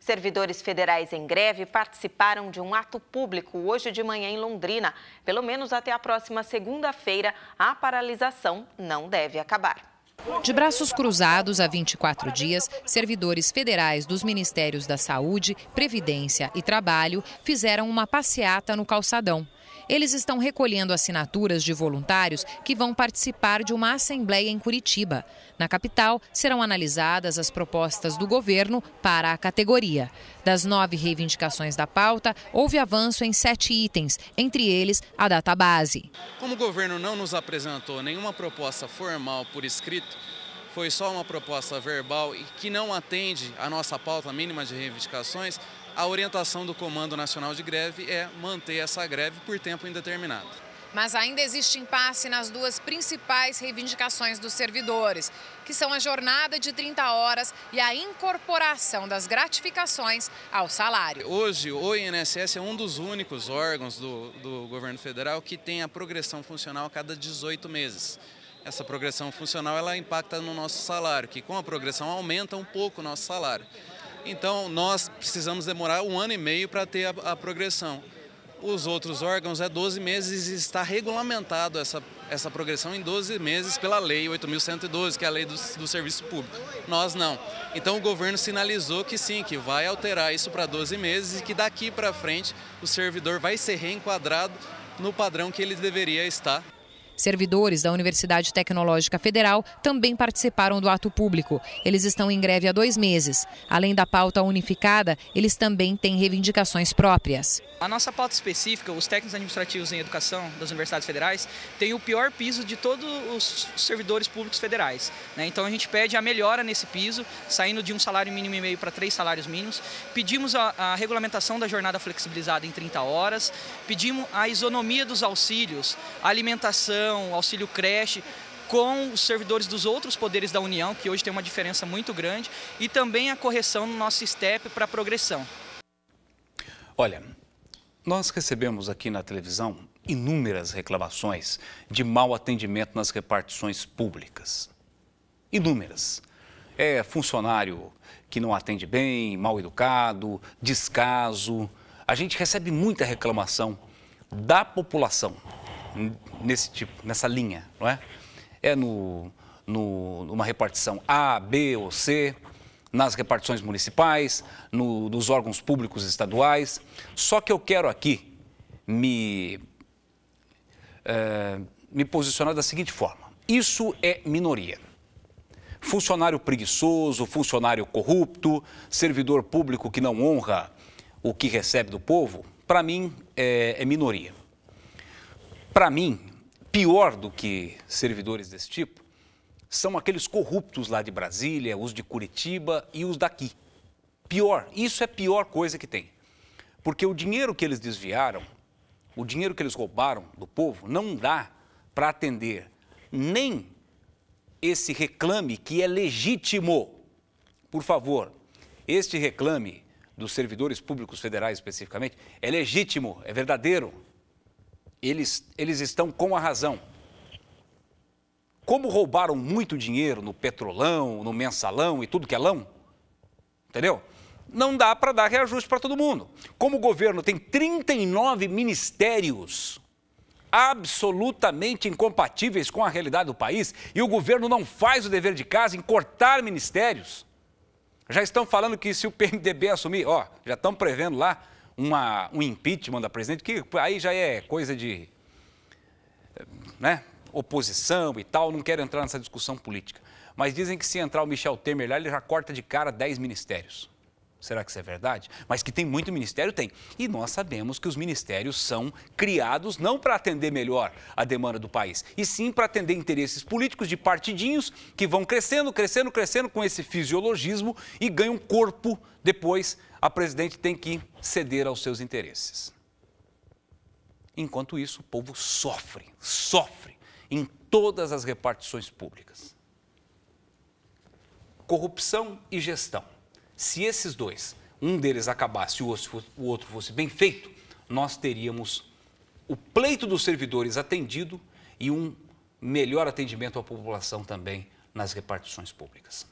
Servidores federais em greve participaram de um ato público hoje de manhã em Londrina. Pelo menos até a próxima segunda-feira, a paralisação não deve acabar. De braços cruzados há 24 dias, servidores federais dos Ministérios da Saúde, Previdência e Trabalho fizeram uma passeata no calçadão. Eles estão recolhendo assinaturas de voluntários que vão participar de uma assembleia em Curitiba. Na capital, serão analisadas as propostas do governo para a categoria. Das nove reivindicações da pauta, houve avanço em sete itens, entre eles a data base. Como o governo não nos apresentou nenhuma proposta formal por escrito, foi só uma proposta verbal e que não atende à nossa pauta mínima de reivindicações, a orientação do Comando Nacional de Greve é manter essa greve por tempo indeterminado. Mas ainda existe impasse nas duas principais reivindicações dos servidores, que são a jornada de 30 horas e a incorporação das gratificações ao salário. Hoje, o INSS é um dos únicos órgãos do, do governo federal que tem a progressão funcional a cada 18 meses essa progressão funcional ela impacta no nosso salário, que com a progressão aumenta um pouco o nosso salário. Então, nós precisamos demorar um ano e meio para ter a, a, progressão. Os outros órgãos é 12 meses e está regulamentado essa, essa progressão em 12 meses pela Lei 8.112, que é a Lei do, do Serviço Público. Nós não. Então, o governo sinalizou que sim, que vai alterar isso para 12 meses e que daqui para frente o servidor vai ser reenquadrado no padrão que ele deveria estar. Servidores da Universidade Tecnológica Federal também participaram do ato público. Eles estão em greve há dois meses. Além da pauta unificada, eles também têm reivindicações próprias. A nossa pauta específica, os técnicos administrativos em educação das universidades federais, tem o pior piso de todos os servidores públicos federais. Né? Então a gente pede a melhora nesse piso, saindo de um salário mínimo e meio para três salários mínimos. Pedimos a, a regulamentação da jornada flexibilizada em 30 horas, pedimos a isonomia dos auxílios, alimentação, educação, auxílio creche, com os servidores dos outros poderes da União, que hoje tem uma diferença muito grande, e também a correção no nosso STEP para a progressão. Olha, nós recebemos aqui na televisão inúmeras reclamações de mau atendimento nas repartições públicas. Inúmeras. É funcionário que não atende bem, mal educado, descaso. A gente recebe muita reclamação da população nesse tipo, nessa linha, não é? É no, no, numa repartição A, B ou C, nas repartições municipais, no, nos órgãos públicos estaduais. Só que eu quero aqui me, é, me posicionar da seguinte forma: isso é minoria. Funcionário preguiçoso, funcionário corrupto, servidor público que não honra o que recebe do povo, para mim é, é minoria. Para mim, pior do que servidores desse tipo são aqueles corruptos lá de Brasília, os de Curitiba e os daqui. Pior, isso é a pior coisa que tem. Porque o dinheiro que eles desviaram, o dinheiro que eles roubaram do povo, não dá para atender nem esse reclame que é legítimo. Por favor, este reclame dos servidores públicos federais especificamente é legítimo, é verdadeiro, eles, eles estão com a razão. Como roubaram muito dinheiro no petrolão, no mensalão e tudo que é lão, entendeu? Não dá para dar reajuste para todo mundo. Como o governo tem 39 ministérios absolutamente incompatíveis com a realidade do país e o governo não faz o dever de casa em cortar ministérios. Já estão falando que se o PMDB assumir, ó, já estão prevendo lá uma, um impeachment da presidente, que aí já é coisa de né, oposição e tal, não quero entrar nessa discussão política. Mas dizem que se entrar o Michel Temer lá, ele já corta de cara 10 ministérios. Será que isso é verdade? Mas que tem muito ministério, tem. E nós sabemos que os ministérios são criados não para atender melhor a demanda do país, e sim para atender interesses políticos de partidinhos que vão crescendo, crescendo, crescendo com esse fisiologismo e ganham corpo. Depois, a presidente tem que ceder aos seus interesses. Enquanto isso, o povo sofre, sofre em todas as repartições públicas. Corrupção e gestão. Se esses dois, um deles acabasse e o outro fosse bem feito, nós teríamos o pleito dos servidores atendido e um melhor atendimento à população também nas repartições públicas.